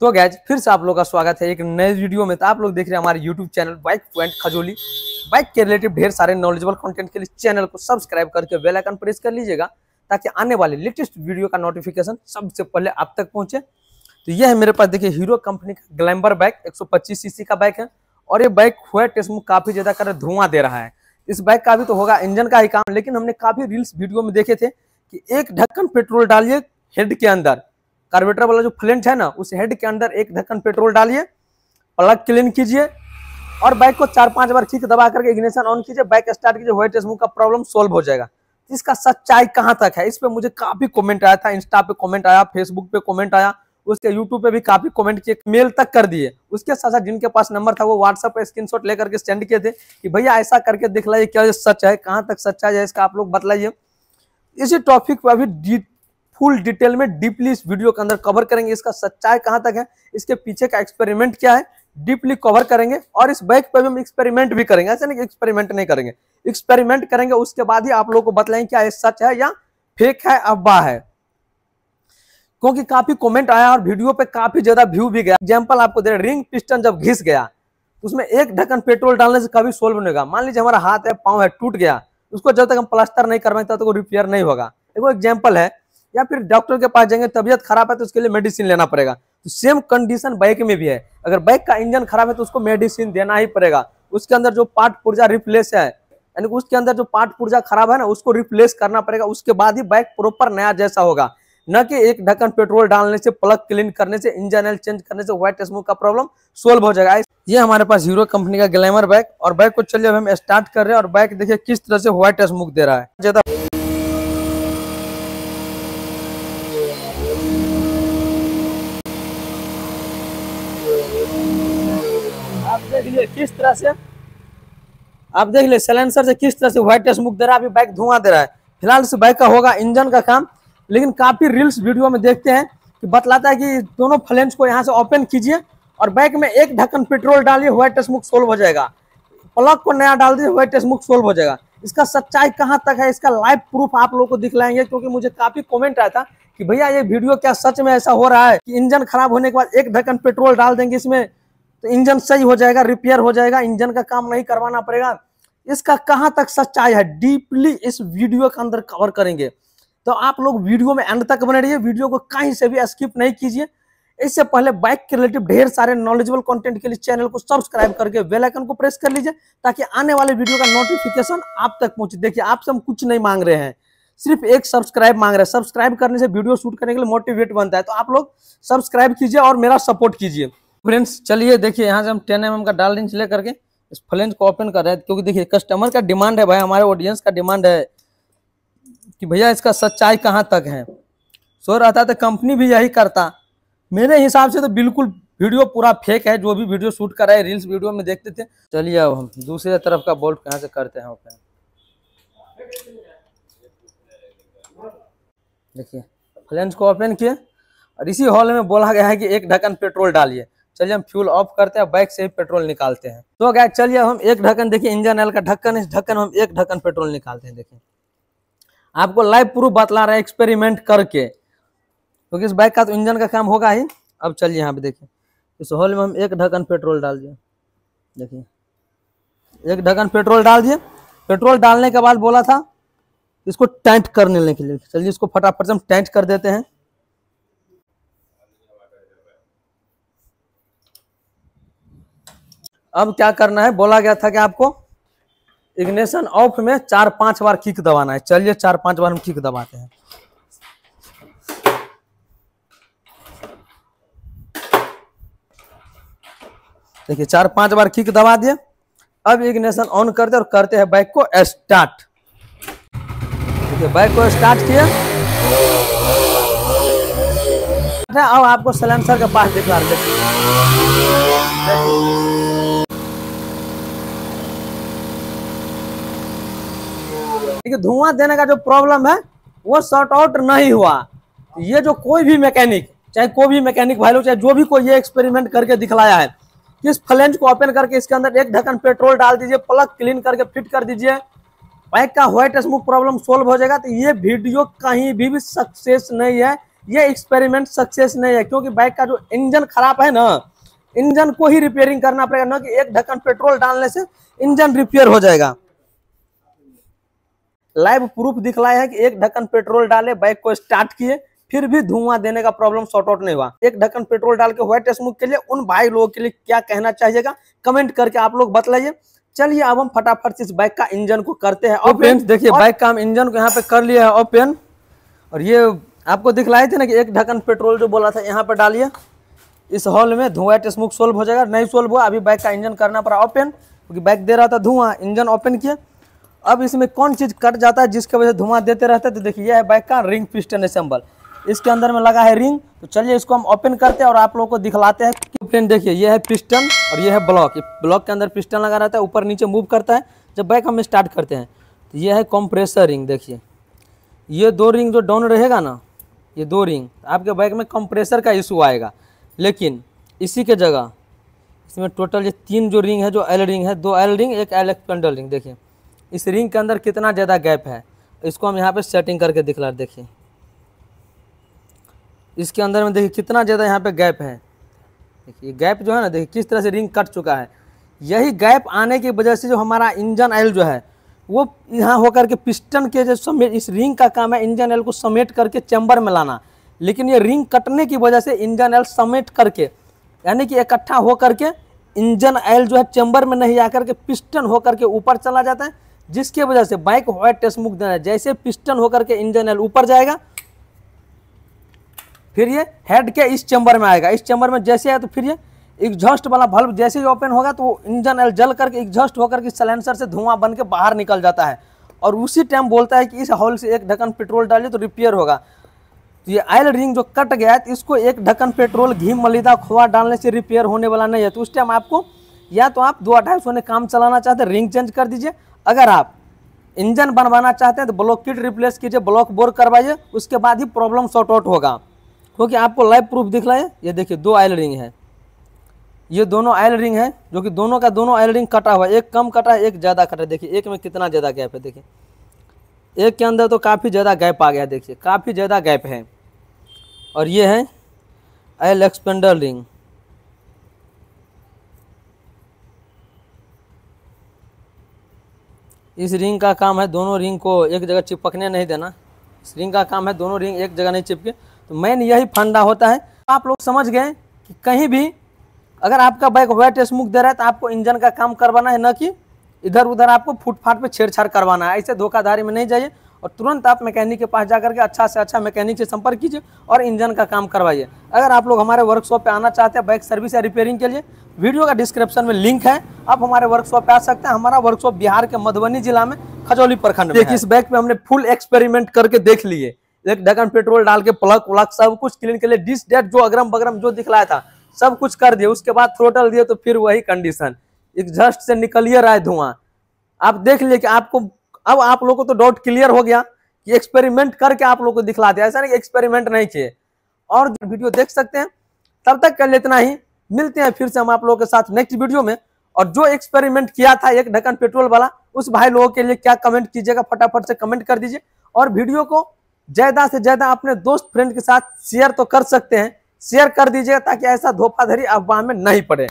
तो गैज फिर से आप लोग का स्वागत है एक नए वीडियो में तो आप लोग देख रहे हैं हमारे YouTube channel bike point Khajoli bike के रिलेटिव ढेर सारे नॉलेजेबल कंटेंट के लिए चैनल को सब्सक्राइब करके बेल आइकन प्रेस कर लीजिएगा ताकि आने वाले लेटेस्ट वीडियो का नोटिफिकेशन सबसे पहले आप तक पहुंचे तो यह है मेरे पास देखिए हीरो कंपनी का ग्लैम्बर बाइक एक सीसी का बाइक है और ये बाइक हुए स्मूथ काफी ज्यादा कर धुआं दे रहा है इस बाइक का भी तो होगा इंजन का ही काम लेकिन हमने काफी रील्स वीडियो में देखे थे कि एक ढक्कन पेट्रोल डालिए हेड के अंदर कार्बेटर वाला जो फ्लेंट है ना उस हेड के अंदर एक ढक्कन पेट्रोल डालिए प्लग क्लीन कीजिए और बाइक को चार पांच बार ठीक दबा करके इग्निशन ऑन कीजिए बाइक स्टार्ट कीजिए व्हाइट स्मूक का प्रॉब्लम सॉल्व हो जाएगा तो इसका सच्चाई कहाँ तक है इस पर मुझे काफी कमेंट आया था इंस्टा पे कमेंट आया फेसबुक पे कमेंट आया उसके यूट्यूब पे भी काफी कमेंट किए मेल तक कर दिए उसके साथ साथ जिनके पास नंबर था वो व्हाट्सएप पे स्क्रीनशॉट लेकर के सेंड किए थे कि भैया ऐसा करके लाइए क्या सच है कहाँ तक सच्चाई है इसका आप लोग बतलाइए इसी टॉपिक पर अभी फुल डिटेल में डीपली इस वीडियो के अंदर कवर करेंगे इसका सच्चाई कहां तक है इसके पीछे का एक्सपेरिमेंट क्या है डीपली कवर करेंगे और इस बाइक पर भी हम एक्सपेरिमेंट भी करेंगे ऐसे नहीं एक्सपेरिमेंट नहीं करेंगे एक्सपेरिमेंट करेंगे उसके बाद ही आप लोगों को बतलाएंगे क्या ये सच है या फेक है अफवाह है क्योंकि काफी कमेंट आया और वीडियो पे काफी ज्यादा व्यू भी गया एग्जाम्पल आपको दे रिंग पिस्टन जब घिस गया उसमें एक ढक्कन पेट्रोल डालने से कभी सोल्व नहीं होगा मान लीजिए हमारा हाथ है पाँव है टूट गया उसको जब तक हम प्लास्टर नहीं करवाएंगे तब तक वो रिपेयर नहीं होगा एक एग्जाम्पल है या फिर डॉक्टर के पास जाएंगे तबियत खराब है तो उसके लिए मेडिसिन लेना पड़ेगा तो सेम कंडीशन बाइक में भी है अगर बाइक का इंजन खराब है तो उसको मेडिसिन देना ही पड़ेगा उसके अंदर जो पार्ट पुर्जा रिप्लेस है यानी उसके अंदर जो पार्ट पुर्जा खराब है ना उसको रिप्लेस करना पड़ेगा उसके बाद ही बाइक प्रॉपर नया जैसा होगा न कि एक ढक्कन पेट्रोल डालने से प्लग क्लीन करने से इंजन ऑयल चेंज करने से व्हाइट स्मोक का प्रॉब्लम सोल्व हो जाएगा ये हमारे पास हीरो कंपनी का ग्लैमर बाइक और बाइक को चलिए हम स्टार्ट कर रहे हैं और बाइक देखिए किस तरह से व्हाइट स्मोक दे रहा है ज्यादा किस तरह से आप देख ले सैलेंसर से किस तरह से व्हाइट स्मोक दे रहा है अभी बाइक धुआं दे रहा है फिलहाल इस बाइक का होगा इंजन का काम लेकिन काफी रील्स वीडियो में देखते हैं कि बतलाता है कि दोनों फ्लेंस को यहाँ से ओपन कीजिए और बाइक में एक ढक्कन पेट्रोल डालिए व्हाइट स्मोक सोल्व हो जाएगा प्लग को नया डाल दीजिए व्हाइट स्मोक सोल्व हो जाएगा इसका सच्चाई कहाँ तक है इसका लाइव प्रूफ आप लोग को दिखलाएंगे क्योंकि मुझे काफी कॉमेंट आया था कि भैया ये वीडियो क्या सच में ऐसा हो रहा है कि इंजन खराब होने के बाद एक ढक्कन पेट्रोल डाल देंगे इसमें तो इंजन सही हो जाएगा रिपेयर हो जाएगा इंजन का काम नहीं करवाना पड़ेगा इसका कहाँ तक सच्चाई है डीपली इस वीडियो के अंदर कवर करेंगे तो आप लोग वीडियो में एंड तक बने रहिए वीडियो को कहीं से भी स्किप नहीं कीजिए इससे पहले बाइक के रिलेटिव ढेर सारे नॉलेजेबल कंटेंट के लिए चैनल को सब्सक्राइब करके बेल आइकन को प्रेस कर लीजिए ताकि आने वाले वीडियो का नोटिफिकेशन आप तक पहुंचे देखिए आपसे हम कुछ नहीं मांग रहे हैं सिर्फ एक सब्सक्राइब मांग रहे हैं सब्सक्राइब करने से वीडियो शूट करने के लिए मोटिवेट बनता है तो आप लोग सब्सक्राइब कीजिए और मेरा सपोर्ट कीजिए फ्रेंड्स चलिए देखिए यहाँ से हम टेन एम का डाल रेंज लेकर करके इस फ्लेंज को ओपन कर रहे हैं क्योंकि देखिए कस्टमर का डिमांड है भाई हमारे ऑडियंस का डिमांड है कि भैया इसका सच्चाई कहाँ तक है सो रहता तो कंपनी भी यही करता मेरे हिसाब से तो बिल्कुल वीडियो पूरा फेक है जो भी वीडियो शूट करा है रील्स वीडियो में देखते थे चलिए अब हम दूसरे तरफ का बोल्ट कहाँ से करते हैं ओपन देखिए फ्लेंज को ओपन किए और इसी हॉल में बोला गया है कि एक ढक्कन पेट्रोल डालिए चलिए हम फ्यूल ऑफ करते हैं बाइक से ही पेट्रोल निकालते हैं तो क्या चलिए हम एक ढक्कन देखिए इंजन ऑयल का ढक्कन इस ढक्कन हम एक ढक्कन पेट्रोल निकालते हैं देखिए आपको लाइव प्रूफ बतला रहा है एक्सपेरिमेंट करके क्योंकि तो इस बाइक का तो इंजन का काम होगा ही अब चलिए यहाँ पे देखिए इस होल में हम एक ढक्कन पेट्रोल डाल दिए देखिए एक ढक्कन पेट्रोल डाल दिए पेट्रोल डालने के बाद बोला था इसको टेंट करने के लिए चलिए इसको फटाफट से हम टेंट कर देते हैं अब क्या करना है बोला गया था कि आपको इग्नेशन ऑफ में चार पांच बार किक दबाना है चलिए चार पांच बार हम किक दबाते हैं देखिए चार पांच बार किक दबा दिए अब इग्नेशन ऑन कर दे और करते हैं बाइक को स्टार्ट देखिए बाइक को स्टार्ट किया अब आपको सलेंसर के पास दिखा देखिए देखिए धुआं देने का जो प्रॉब्लम है वो शॉर्ट आउट नहीं हुआ ये जो कोई भी मैकेनिक चाहे कोई भी मैकेनिक भाई लोग चाहे जो भी कोई ये एक्सपेरिमेंट करके दिखलाया है कि इस फ्लेंज को ओपन करके इसके अंदर एक ढक्कन पेट्रोल डाल दीजिए प्लग क्लीन करके फिट कर दीजिए बाइक का व्हाइट स्मूक प्रॉब्लम सोल्व हो जाएगा तो ये वीडियो कहीं भी, भी सक्सेस नहीं है ये एक्सपेरिमेंट सक्सेस नहीं है क्योंकि बाइक का जो इंजन खराब है ना इंजन को ही रिपेयरिंग करना पड़ेगा ना कि एक ढक्कन पेट्रोल डालने से इंजन रिपेयर हो जाएगा लाइव प्रूफ दिखलाया है कि एक ढक्कन पेट्रोल डाले बाइक को स्टार्ट किए फिर भी धुआं देने का प्रॉब्लम सॉर्ट आउट नहीं हुआ एक ढक्कन पेट्रोल डाल के व्हाइट स्मोक के लिए उन भाई लोगों के लिए क्या कहना चाहिएगा कमेंट करके आप लोग बतलाइए चलिए अब हम फटाफट से इस बाइक का इंजन को करते हैं ओपन देखिए बाइक का हम इंजन को यहाँ पे कर लिया है ओपन और ये आपको दिखलाए थे ना कि एक ढक्कन पेट्रोल जो बोला था यहाँ पर डालिए इस हॉल में धुआं स्मोक सोल्व हो जाएगा नहीं सोल्व हुआ अभी बाइक का इंजन करना पड़ा ओपन क्योंकि बाइक दे रहा था धुआं इंजन ओपन किया अब इसमें कौन चीज़ कट जाता है जिसकी वजह से धुआं देते रहते तो देखिए यह है बाइक का रिंग पिस्टन असेंबल इसके अंदर में लगा है रिंग तो चलिए इसको हम ओपन करते हैं और आप लोगों को दिखलाते हैं फ्रेंड देखिए यह है पिस्टन और यह है ब्लॉक ब्लॉक के अंदर पिस्टन लगा रहता है ऊपर नीचे मूव करता है जब बाइक हम स्टार्ट करते हैं तो यह है कॉम्प्रेसर रिंग देखिए ये दो रिंग जो डाउन रहेगा ना ये दो रिंग आपके बाइक में कंप्रेसर का इशू आएगा लेकिन इसी के जगह इसमें टोटल ये तीन जो रिंग है जो एल रिंग है दो एल रिंग एक एल एक्सपेंडल रिंग देखिए इस रिंग के अंदर कितना ज़्यादा गैप है इसको हम यहाँ पे सेटिंग करके दिखला देखिए इसके अंदर में देखिए कितना ज़्यादा यहाँ पे गैप है देखिए गैप जो है ना देखिए किस तरह से रिंग कट चुका है यही गैप आने की वजह से जो हमारा इंजन ऑयल जो है वो यहाँ होकर के पिस्टन के जो समेट इस रिंग का काम है इंजन ऑयल को समेट करके चैम्बर में लाना लेकिन ये रिंग कटने की वजह से इंजन ऑयल समेट करके यानी कि इकट्ठा होकर के इंजन ऑयल जो है चैम्बर में नहीं आकर के पिस्टन होकर के ऊपर चला जाता है जिसकी वजह से बाइक व्हाइट टेस्ट मुक्त देना है जैसे पिस्टन होकर के इंजन ऑयल ऊपर जाएगा फिर ये हेड के इस चैम्बर में आएगा इस चैम्बर में जैसे आया तो फिर ये एग्जॉस्ट वाला बल्ब जैसे ही ओपन होगा तो इंजन ऑयल जल करके एग्जॉस्ट होकर के सिलेंसर से धुआं बन के बाहर निकल जाता है और उसी टाइम बोलता है कि इस हॉल से एक ढक्कन पेट्रोल डालिए तो रिपेयर होगा तो ये आयल रिंग जो कट गया है तो इसको एक ढक्कन पेट्रोल घी मलिदा खोआ डालने से रिपेयर होने वाला नहीं है तो उस टाइम आपको या तो आप दो अढ़ाई सौ ने काम चलाना चाहते रिंग चेंज कर दीजिए अगर आप इंजन बनवाना चाहते हैं तो ब्लॉक किट रिप्लेस कीजिए ब्लॉक बोर करवाइए उसके बाद ही प्रॉब्लम शॉर्ट आउट होगा क्योंकि आपको लाइव प्रूफ दिख रहा है ये देखिए दो आयल रिंग है ये दोनों आयल रिंग है जो कि दोनों का दोनों आयल रिंग कटा हुआ है एक कम कटा है एक ज़्यादा कटा है देखिए एक में कितना ज़्यादा गैप है देखिए एक के अंदर तो काफ़ी ज़्यादा गैप आ गया देखिए काफ़ी ज़्यादा गैप है और ये है आयल एक्सपेंडर रिंग इस रिंग का काम है दोनों रिंग को एक जगह चिपकने नहीं देना इस रिंग का काम है दोनों रिंग एक जगह नहीं चिपके तो मेन यही फंडा होता है आप लोग समझ गए कि कहीं भी अगर आपका बाइक वेट स्मूक दे रहा है तो आपको इंजन का काम करवाना है न कि इधर उधर आपको फुटफाट पर छेड़छाड़ करवाना है ऐसे धोखाधारी में नहीं जाइए और तुरंत आप मैकेनिक के पास जा करके अच्छा से अच्छा मैकेनिक से संपर्क कीजिए और इंजन का काम करवाइए अगर आप लोग हमारे वर्कशॉप पे आना चाहते हैं बाइक सर्विस या रिपेयरिंग के लिए वीडियो का डिस्क्रिप्शन में लिंक है आप हमारे वर्कशॉप पे आ सकते हैं हमारा वर्कशॉप बिहार के मधुबनी जिला में खजौली प्रखंड में इस बाइक पे हमने फुल एक्सपेरिमेंट करके देख लिए एक ढगन पेट्रोल डाल के प्लग व्लग सब कुछ क्लीन के लिए डिस डेट जो अगरम बगरम जो दिखलाया था सब कुछ कर दिया उसके बाद थ्रोटल दिए तो फिर वही कंडीशन एग्जस्ट से निकलिए राय धुआं आप देख लिए कि आपको अब आप लोग को तो डाउट क्लियर हो गया कि एक्सपेरिमेंट करके आप लोग को दिखलाते ऐसा नहीं एक्सपेरिमेंट नहीं चाहिए और वीडियो देख सकते हैं तब तक कर लेतना ही मिलते हैं फिर से हम आप लोगों के साथ नेक्स्ट वीडियो में और जो एक्सपेरिमेंट किया था एक ढक्कन पेट्रोल वाला उस भाई लोगों के लिए क्या कमेंट कीजिएगा फटाफट से कमेंट कर दीजिए और वीडियो को ज्यादा से ज्यादा अपने दोस्त फ्रेंड के साथ शेयर तो कर सकते हैं शेयर कर दीजिएगा ताकि ऐसा धोखाधड़ी अफवाह में नहीं पड़े